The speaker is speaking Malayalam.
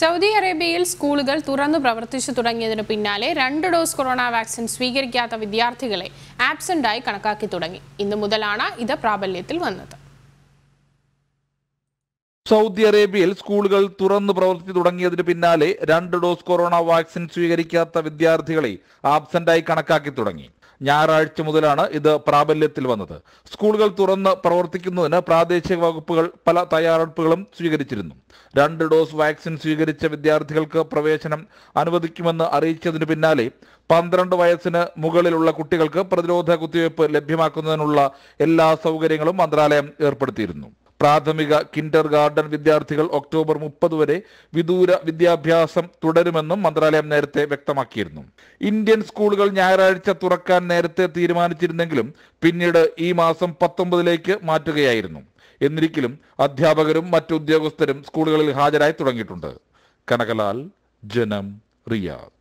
സൗദി അറേബ്യയിൽ സ്കൂളുകൾ തുറന്നു പ്രവർത്തിച്ചു തുടങ്ങിയതിനു പിന്നാലെ രണ്ട് ഡോസ് കൊറോണ വാക്സിൻ സ്വീകരിക്കാത്ത വിദ്യാർത്ഥികളെ ആബ്സെന്റായി കണക്കാക്കി തുടങ്ങി ഇന്നു മുതലാണ് ഇത് പ്രാബല്യത്തിൽ വന്നത് സൗദി അറേബ്യയിൽ സ്കൂളുകൾ തുറന്നു പ്രവർത്തി തുടങ്ങിയതിനു പിന്നാലെ രണ്ട് ഡോസ് കൊറോണ വാക്സിൻ സ്വീകരിക്കാത്ത വിദ്യാർത്ഥികളെ ആബ്സെന്റായി കണക്കാക്കി തുടങ്ങി ഞായറാഴ്ച മുതലാണ് ഇത് പ്രാബല്യത്തിൽ വന്നത് സ്കൂളുകൾ തുറന്ന് പ്രവർത്തിക്കുന്നതിന് പ്രാദേശിക വകുപ്പുകൾ പല തയ്യാറെടുപ്പുകളും സ്വീകരിച്ചിരുന്നു രണ്ട് ഡോസ് വാക്സിൻ സ്വീകരിച്ച വിദ്യാർത്ഥികൾക്ക് പ്രവേശനം അനുവദിക്കുമെന്ന് അറിയിച്ചതിന് പിന്നാലെ പന്ത്രണ്ട് വയസ്സിന് മുകളിലുള്ള കുട്ടികൾക്ക് പ്രതിരോധ കുത്തിവയ്പ് ലഭ്യമാക്കുന്നതിനുള്ള എല്ലാ സൗകര്യങ്ങളും മന്ത്രാലയം ഏർപ്പെടുത്തിയിരുന്നു പ്രാഥമിക കിൻഡർ ഗാർഡൻ വിദ്യാർത്ഥികൾ ഒക്ടോബർ മുപ്പത് വരെ വിദൂര വിദ്യാഭ്യാസം തുടരുമെന്നും മന്ത്രാലയം നേരത്തെ വ്യക്തമാക്കിയിരുന്നു ഇന്ത്യൻ സ്കൂളുകൾ ഞായറാഴ്ച തുറക്കാൻ നേരത്തെ തീരുമാനിച്ചിരുന്നെങ്കിലും പിന്നീട് ഈ മാസം പത്തൊമ്പതിലേക്ക് മാറ്റുകയായിരുന്നു എന്നിരിക്കലും അധ്യാപകരും മറ്റു ഉദ്യോഗസ്ഥരും സ്കൂളുകളിൽ ഹാജരായി തുടങ്ങിയിട്ടുണ്ട് കനകലാൽ ജനം റിയാദ്